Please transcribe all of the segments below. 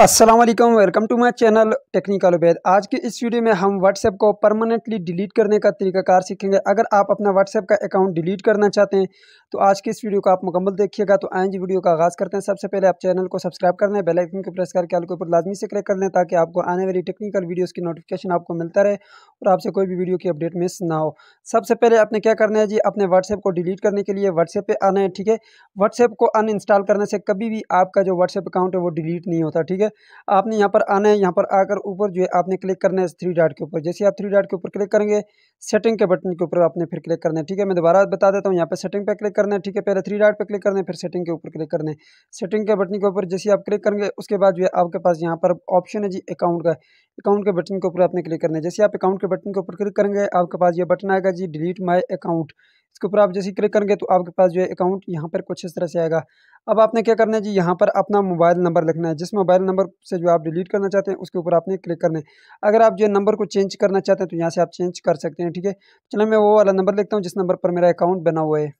Aslam welcome to my channel technical Ubaid आज की इस वीडियो में हम व्हाट्सएप को परमानेंटली डिलीट करने का तरीकाकार सीखेंगे अगर आप अपना व्हाट्सएप का अकाउंट डिलीट करना चाहते हैं तो आज की इस वीडियो को आप मुकम्मल देखिएगा तो आएँ जी वीडियो का आगाज़ करते हैं सबसे पहले आप चैनल को सब्सक्राइब कर लें बेलाइकन को प्रेस करके आपके ऊपर लाजमी से क्लिक कर लें ताकि आपको आने वाली टेक्निकल वीडियोज़ की नोटिफिकेशन आपको मिलता रहे और आपसे कोई भी वीडियो की अपडेट मिस ना हो सबसे पहले आपने क्या करना है जी अपने व्हाट्सएप को डिलीट करने के लिए व्हाट्सएप पर आना है ठीक है व्हाट्सएप को अनइंस्टॉल करने से कभी भी आपका जो व्हाट्सएप अकाउंट है वो डिलीट नहीं होता ठीक है है आपने यहाँ पर आना है यहाँ पर आकर ऊपर जो है आपने क्लिक करना है थ्री डॉट के ऊपर जैसे आप थ्री डॉट के ऊपर क्लिक करेंगे सेटिंग के बटन के ऊपर आपने फिर क्लिक करना है ठीक है मैं दोबारा बता देता हूँ यहाँ पर सेटिंग पर क्लिक करना है ठीक है पहले थ्री डॉट पर क्लिक करना है फिर सेटिंग के ऊपर क्लिक करना है सेटिंग के बटन के ऊपर जैसे आप क्लिक करेंगे उसके बाद जो है आपके पास यहाँ पर ऑप्शन है जी अकाउंट का अकाउंट के बटन के ऊपर आपने क्लिक करना है जैसे आप अकाउंट के बटन के ऊपर क्लिक करेंगे आपके पास ये बटन आएगा जी डिलीट माई अकाउंट इसके ऊपर आप जैसे क्लिक करेंगे तो आपके पास जो है अकाउंट यहाँ पर कुछ इस तरह से आएगा अब आपने क्या करना है जी यहाँ पर अपना मोबाइल नंबर लिखना है जिस मोबाइल नंबर से जो आप डिलीट करना चाहते हैं उसके ऊपर आपने क्लिक करना है अगर आप जो नंबर को चेंज करना चाहते हैं तो यहाँ से आप चेंज कर सकते हैं ठीक है चलो मैं वो वाला नंबर लिखता हूँ जिस नंबर पर मेरा अकाउंट बना हुआ है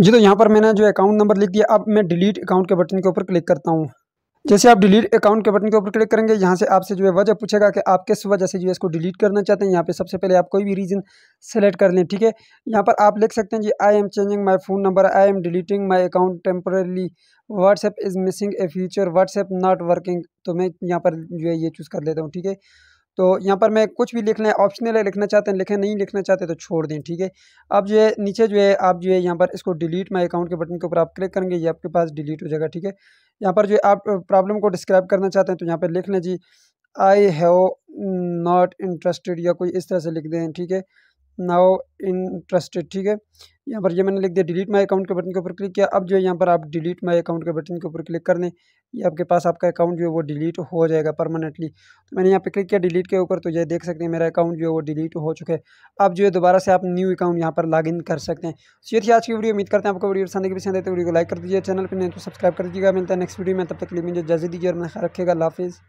जी तो यहाँ पर मैंने जो अकाउंट नंबर लिख दिया अब मैं डिलीट अकाउंट के बटन के ऊपर क्लिक करता हूँ जैसे आप डिलीट अकाउंट के बटन के ऊपर क्लिक करेंगे यहाँ से आपसे जो है वजह पूछेगा कि आप किस वजह से जो है इसको डिलीट करना चाहते हैं यहाँ पे सबसे पहले आप कोई भी रीज़न सेलेक्ट कर लें ठीक है यहाँ पर आप लिख सकते हैं जी I am changing my phone number I am deleting my account temporarily WhatsApp is missing a feature WhatsApp not working तो मैं यहाँ पर जो है ये चूज़ कर लेता हूँ ठीक है तो यहाँ पर मैं कुछ भी लिखना है ऑप्शनल है लिखना चाहते हैं लिखें नहीं लिखना चाहते तो छोड़ दें ठीक है अब जो है नीचे जो है आप जो है यहाँ पर इसको डिलीट माई अकाउंट के बटन के ऊपर आप क्लिक करेंगे ये आपके पास डिलीट हो जाएगा ठीक है यहाँ पर जो है आप प्रॉब्लम को डिस्क्राइब करना चाहते हैं तो यहाँ पर लिख लें जी आई हैव नॉट इंटरेस्टेड या कोई इस तरह से लिख दें ठीक है नाउ इंटरेस्टेड ठीक है यहाँ पर ये मैंने लिख दिया डिलीट माय अकाउंट के बटन के ऊपर क्लिक किया अब जो है यहाँ पर आप डिलीट माय अकाउंट के बटन के ऊपर क्लिक कर दें ये आपके पास आपका अकाउंट जो है वो डिलीट हो जाएगा परमानेंटली तो मैंने यहाँ पे क्लिक किया डिलीट के ऊपर तो ये देख सकते हैं मेरा अकाउंट जो है वो डिलीट हो चुका है अब जो है दोबारा से आप न्यू अकाउंट यहाँ पर इन कर सकते हैं तो ये थी आज की वीडियो उम्मीद करते हैं आपको वीडियो पसंद की पसंद है तो वीडियो को लाइक कर दीजिए चैनल पर नहीं तो सब्सक्राइब कर दीजिएगा मिलता है नेक्स्ट वीडियो में तब तक लिए मुझे इजाजत दीजिए और मैं रखेगा लाफिज़